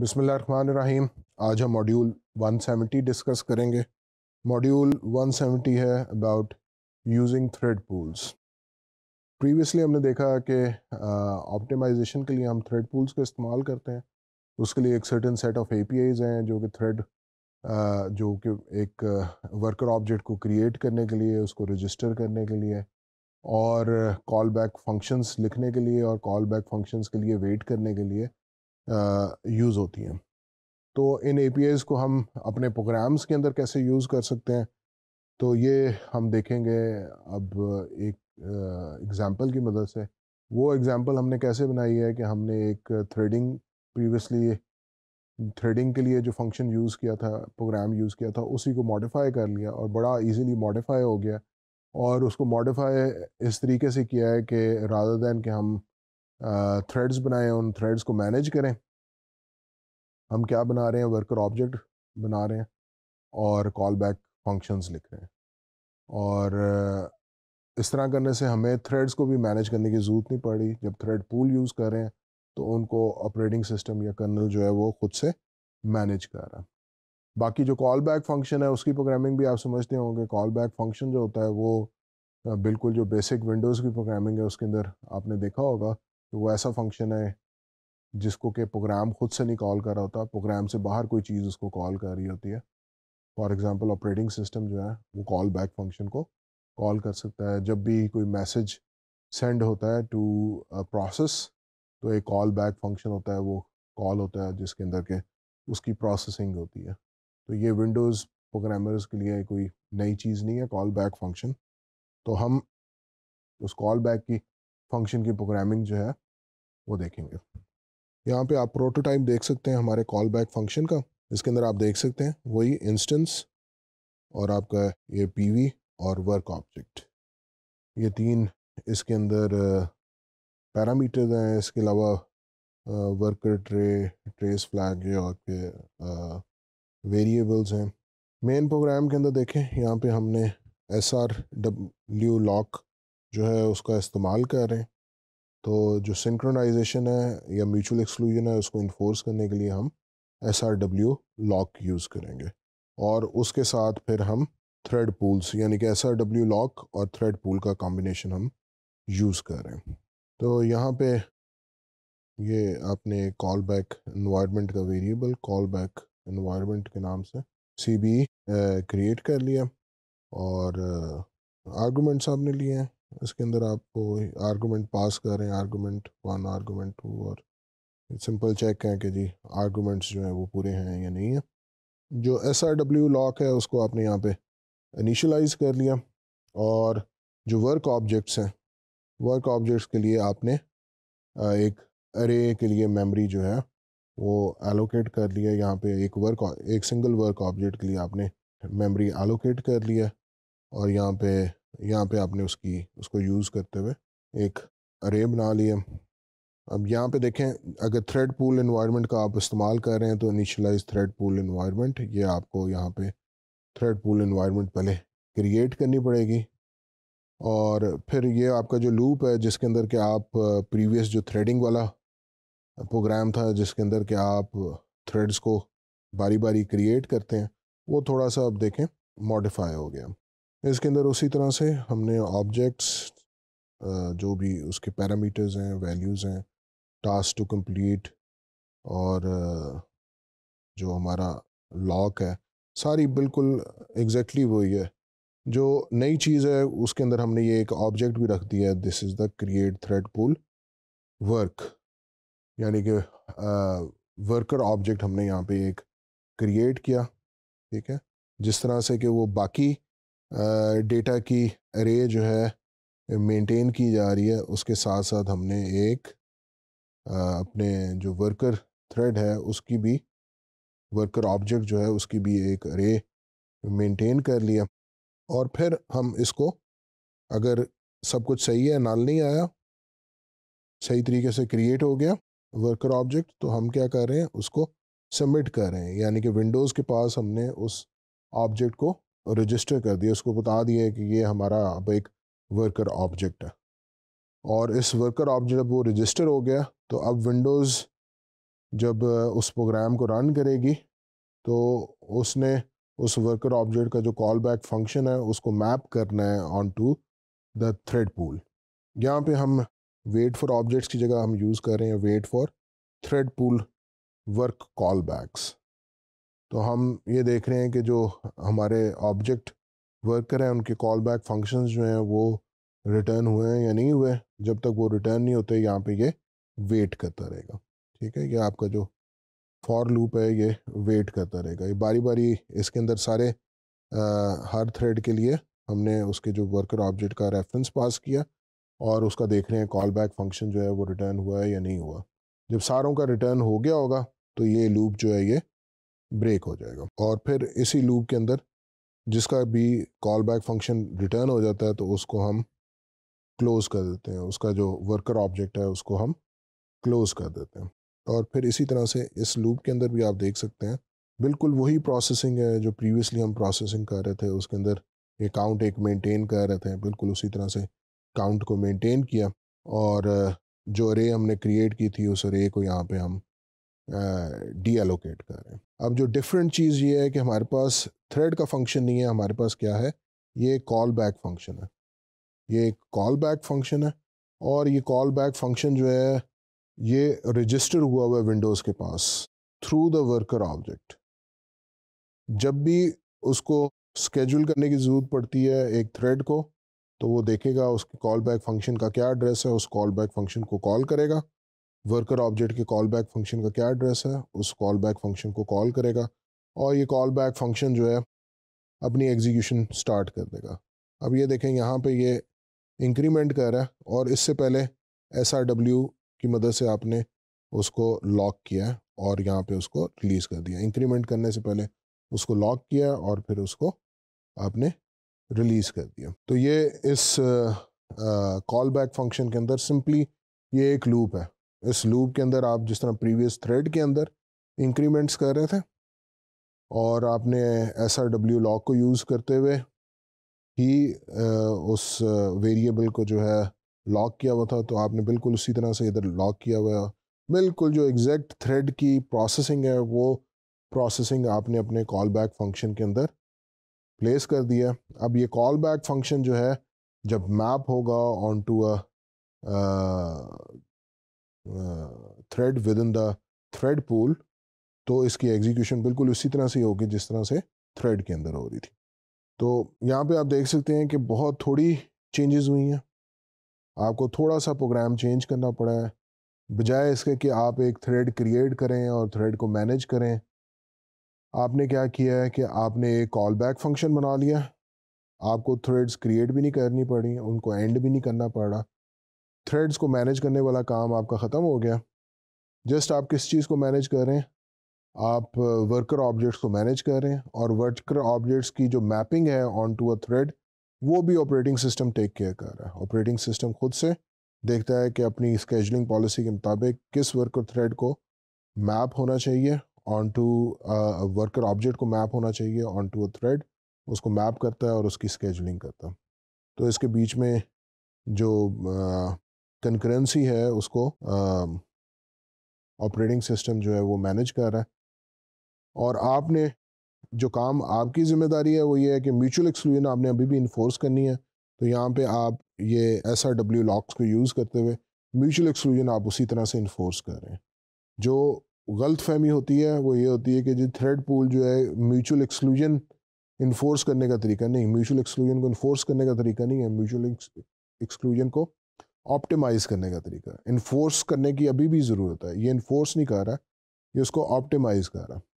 बिसमीम आज हम मॉड्यूल 170 डिस्कस करेंगे मॉड्यूल 170 है about using thread pools previously हमने देखा कि ऑप्टिमाइजेशन के लिए हम थ्रेड पूल्स का इस्तेमाल करते हैं उसके लिए एक सर्टन सेट ऑफ एपीआईज हैं जो कि थ्रेड जो कि एक वर्कर ऑब्जेक्ट को क्रिएट करने के लिए उसको रजिस्टर करने के लिए और कॉल बैक फंक्शंस लिखने के लिए और कॉल बैक फंक्शंस के लिए वेट करने के लिए यूज़ होती हैं तो इन ए को हम अपने प्रोग्राम्स के अंदर कैसे यूज़ कर सकते हैं तो ये हम देखेंगे अब एक एग्ज़ाम्पल की मदद से वो एग्ज़ाम्पल हमने कैसे बनाई है कि हमने एक थ्रेडिंग प्रीवियसली थ्रेडिंग के लिए जो फंक्शन यूज़ किया था प्रोग्राम यूज़ किया था उसी को मॉडिफाई कर लिया और बड़ा इजीली मॉडिफाई हो गया और उसको मॉडिफाई इस तरीके से किया है कि राधा दैन के हम थ्रेड्स बनाए उन थ्रेड्स को मैनेज करें हम क्या बना रहे हैं वर्कर ऑब्जेक्ट बना रहे हैं और कॉल बैक फंक्शंस लिख रहे हैं और इस तरह करने से हमें थ्रेड्स को भी मैनेज करने की ज़रूरत नहीं पड़ी जब थ्रेड पूल यूज़ कर रहे हैं तो उनको ऑपरेटिंग सिस्टम या कर्नल जो है वो खुद से मैनेज कर रहा है बाकी जो कॉल बैक फंक्शन है उसकी प्रोग्रामिंग भी आप समझते होंगे कॉल बैक फंक्शन जो होता है वो बिल्कुल जो बेसिक विंडोज़ की प्रोग्रामिंग है उसके अंदर आपने देखा होगा तो वो ऐसा फंक्शन है जिसको के प्रोग्राम खुद से नहीं कॉल कर रहा होता प्रोग्राम से बाहर कोई चीज़ उसको कॉल कर रही होती है फॉर एग्ज़ाम्पल ऑपरेटिंग सिस्टम जो है वो कॉल बैक फंक्शन को कॉल कर सकता है जब भी कोई मैसेज सेंड होता है टू प्रोसेस तो एक कॉल बैक फंक्शन होता है वो कॉल होता है जिसके अंदर के उसकी प्रोसेसिंग होती है तो ये विंडोज़ प्रोग्रामर्स के लिए कोई नई चीज़ नहीं है कॉल बैक फंक्शन तो हम उस कॉल बैक की फंक्शन की प्रोग्रामिंग जो है वो देखेंगे यहाँ पे आप प्रोटोटाइप देख सकते हैं हमारे कॉल बैक फंक्शन का इसके अंदर आप देख सकते हैं वही इंस्टेंस और आपका ये पी और वर्क ऑब्जेक्ट ये तीन इसके अंदर पैरामीटर्स हैं इसके अलावा वर्कर ट्रे ट्रेस फ्लैग और वेरिएबल्स हैं मेन प्रोग्राम के अंदर देखें यहाँ पे हमने एस आर डब्ल्यू लॉक जो है उसका इस्तेमाल कर रहे हैं तो जो सिंक्रोनाइजेशन है या म्यूचुअल एक्सक्लूजन है उसको इन्फोर्स करने के लिए हम S R W lock use करेंगे और उसके साथ फिर हम थ्रेड पूल्स यानी कि एस आर डब्ल्यू लॉक और थ्रेड पूल का कॉम्बिनेशन हम यूज़ कर रहे हैं तो यहाँ पे ये आपने कॉल बैक इन्वायरमेंट का वेरिएबल कॉल बैक इन्वायरमेंट के नाम से सी बी क्रिएट कर लिया और आर्गूमेंट्स आपने लिए हैं इसके अंदर आपको आर्गूमेंट पास कर रहे हैं आर्गूमेंट वन आर्गूमेंट टू और सिंपल चेक हैं कि जी आर्गूमेंट्स जो हैं वो पूरे हैं या नहीं हैं जो एस आर डब्ल्यू लॉक है उसको आपने यहाँ पे इनिशलाइज कर लिया और जो वर्क ऑब्जेक्ट्स हैं वर्क ऑब्जेक्ट्स के लिए आपने एक अरे के लिए मेमोरी जो है वो एलोकेट कर लिया यहाँ पे एक वर्क एक सिंगल वर्क ऑब्जेक्ट के लिए आपने मेमोरी एलोकेट कर लिया और यहाँ पे यहाँ पे आपने उसकी उसको यूज़ करते हुए एक अरे बना ली अब यहाँ पे देखें अगर थ्रेड पूल इन्वायरमेंट का आप इस्तेमाल कर रहे हैं तो इनिशलाइज थ्रेड पूल इन्वायरमेंट ये आपको यहाँ पे थ्रेड पूल इन्वायरमेंट पहले क्रिएट करनी पड़ेगी और फिर ये आपका जो लूप है जिसके अंदर के आप प्रीवियस जो थ्रेडिंग वाला प्रोग्राम था जिसके अंदर के आप थ्रेड्स को बारी बारी क्रिएट करते हैं वो थोड़ा सा अब देखें मॉडिफाई हो गया इसके अंदर उसी तरह से हमने ऑब्जेक्ट्स जो भी उसके पैरामीटर्स हैं वैल्यूज़ हैं टास्क टू कंप्लीट और जो हमारा लॉक है सारी बिल्कुल एग्जैक्टली exactly वही है जो नई चीज़ है उसके अंदर हमने ये एक ऑब्जेक्ट भी रख दिया है this is the create thread pool work यानी कि वर्कर ऑब्जेक्ट हमने यहाँ पे एक क्रिएट किया ठीक है जिस तरह से कि वो बाकी डेटा की रे जो है मेंटेन की जा रही है उसके साथ साथ हमने एक अपने जो वर्कर थ्रेड है उसकी भी वर्कर ऑब्जेक्ट जो है उसकी भी एक रे मेंटेन कर लिया और फिर हम इसको अगर सब कुछ सही है नाल नहीं आया सही तरीके से क्रिएट हो गया वर्कर ऑब्जेक्ट तो हम क्या कर रहे हैं उसको सबमिट कर रहे हैं यानी कि विंडोज़ के पास हमने उस ऑब्जेक्ट को रजिस्टर कर दिया उसको बता दिया कि ये हमारा अब एक वर्कर ऑब्जेक्ट है और इस वर्कर ऑब्जेक्ट अब वो रजिस्टर हो गया तो अब विंडोज़ जब उस प्रोग्राम को रन करेगी तो उसने उस वर्कर ऑब्जेक्ट का जो कॉल बैक फंक्शन है उसको मैप करना है onto the thread pool यहाँ पे हम वेट फॉर ऑब्जेक्ट्स की जगह हम यूज़ कर रहे हैं wait for thread pool work call backs तो हम ये देख रहे हैं कि जो हमारे ऑब्जेक्ट वर्कर हैं उनके कॉल बैक फंक्शन जो हैं वो रिटर्न हुए हैं या नहीं हुए जब तक वो रिटर्न नहीं होते यहाँ पे ये वेट करता रहेगा ठीक है ये आपका जो फॉर लूप है ये वेट करता रहेगा ये बारी बारी इसके अंदर सारे आ, हर थ्रेड के लिए हमने उसके जो वर्कर ऑब्जेक्ट का रेफरेंस पास किया और उसका देख रहे हैं कॉल बैक फंक्शन जो है वो रिटर्न हुआ है या नहीं हुआ जब सारों का रिटर्न हो गया होगा तो ये लूप जो है ये ब्रेक हो जाएगा और फिर इसी लूप के अंदर जिसका भी कॉल बैक फंक्शन रिटर्न हो जाता है तो उसको हम क्लोज़ कर देते हैं उसका जो वर्कर ऑब्जेक्ट है उसको हम क्लोज़ कर देते हैं और फिर इसी तरह से इस लूप के अंदर भी आप देख सकते हैं बिल्कुल वही प्रोसेसिंग है जो प्रीवियसली हम प्रोसेसिंग कर रहे थे उसके अंदर ये काउंट एक मेंटेन कर रहे थे बिल्कुल उसी तरह से काउंट को मेंटेन किया और जो रे हमने क्रिएट की थी उस रे को यहाँ पे हम डी एलोकेट कर रहे हैं अब जो डिफरेंट चीज़ ये है कि हमारे पास थ्रेड का फंक्शन नहीं है हमारे पास क्या है ये कॉल बैक फंक्शन है ये एक कॉल बैक फंक्शन है और ये कॉल बैक फंक्शन जो है ये रजिस्टर हुआ हुआ है विंडोज़ के पास थ्रू द वर्कर ऑब्जेक्ट जब भी उसको स्केड्यूल करने की ज़रूरत पड़ती है एक थ्रेड को तो वो देखेगा उसके कॉल बैक फंक्शन का क्या एड्रेस है उस कॉल बैक फंक्शन को कॉल करेगा वर्कर ऑब्जेक्ट के कॉल बैक फंक्शन का क्या एड्रेस है उस कॉल बैक फंक्शन को कॉल करेगा और ये कॉल बैक फंक्शन जो है अपनी एग्जीक्यूशन स्टार्ट कर देगा अब ये देखें यहाँ पे ये इंक्रीमेंट कर रहा है और इससे पहले एस की मदद से आपने उसको लॉक किया है और यहाँ पे उसको रिलीज़ कर दिया इंक्रीमेंट करने से पहले उसको लॉक किया और फिर उसको आपने रिलीज़ कर दिया तो ये इस कॉल बैक फंक्शन के अंदर सिंपली ये एक लूप है इस लूप के अंदर आप जिस तरह प्रीवियस थ्रेड के अंदर इंक्रीमेंट्स कर रहे थे और आपने एस आर डब्ल्यू लॉक को यूज़ करते हुए ही उस वेरिएबल को जो है लॉक किया हुआ था तो आपने बिल्कुल उसी तरह से इधर लॉक किया हुआ बिल्कुल जो एग्जैक्ट थ्रेड की प्रोसेसिंग है वो प्रोसेसिंग आपने अपने कॉल बैक फंक्शन के अंदर प्लेस कर दिया अब ये कॉल बैक फंक्शन जो है जब मैप होगा onto a thread within the thread pool तो इसकी एग्जीक्यूशन बिल्कुल उसी तरह से होगी जिस तरह से थ्रेड के अंदर हो रही थी तो यहाँ पे आप देख सकते हैं कि बहुत थोड़ी चेंजेस हुई हैं आपको थोड़ा सा प्रोग्राम चेंज करना पड़ा है बजाय इसके कि आप एक थ्रेड क्रिएट करें और थ्रेड को मैनेज करें आपने क्या किया है कि आपने एक कॉल बैक फंक्शन बना लिया आपको थ्रेड्स क्रिएट भी नहीं करनी पड़ी उनको एंड भी नहीं करना पड़ा थ्रेड्स को मैनेज करने वाला काम आपका ख़त्म हो गया जस्ट आप किस चीज़ को मैनेज कर रहे हैं आप वर्कर uh, ऑब्जेक्ट्स को मैनेज कर रहे हैं और वर्कर ऑब्जेक्ट्स की जो मैपिंग है ऑन टू अ थ्रेड वो भी ऑपरेटिंग सिस्टम टेक केयर कर रहा है ऑपरेटिंग सिस्टम खुद से देखता है कि अपनी स्केजलिंग पॉलिसी के मुताबिक किस वर्कर थ्रेड को मैप होना चाहिए ऑन टू वर्कर ऑब्जेक्ट को मैप होना चाहिए ऑन टू अ थ्रेड उसको मैप करता है और उसकी स्केजलिंग करता है तो इसके बीच में जो uh, कंकरेंसी है उसको ऑपरेटिंग सिस्टम जो है वो मैनेज कर रहा है और आपने जो काम आपकी ज़िम्मेदारी है वो ये है कि म्यूचुअल एक्सक्लूजन आपने अभी भी इन्फोर्स करनी है तो यहाँ पे आप ये एस आर डब्ल्यू लॉक्स को यूज़ करते हुए म्यूचुअल एक्सक्लूजन आप उसी तरह से इन्फोर्स कर रहे हैं जो गलत फहमी होती है वो ये होती है कि जो थ्रेड पूल जो है म्यूचुअल एक्सक्लूजन इन्फोर्स करने का तरीका नहीं म्यूचुअल एक्सक्लूजन को इन्फोर्स करने का तरीका नहीं है म्यूचुअल एक्सक्लूजन को ऑप्टिमाइज करने का तरीका इन्फोर्स करने की अभी भी ज़रूरत है ये इन्फोर्स नहीं कर रहा ये उसको ऑप्टिमाइज कर रहा है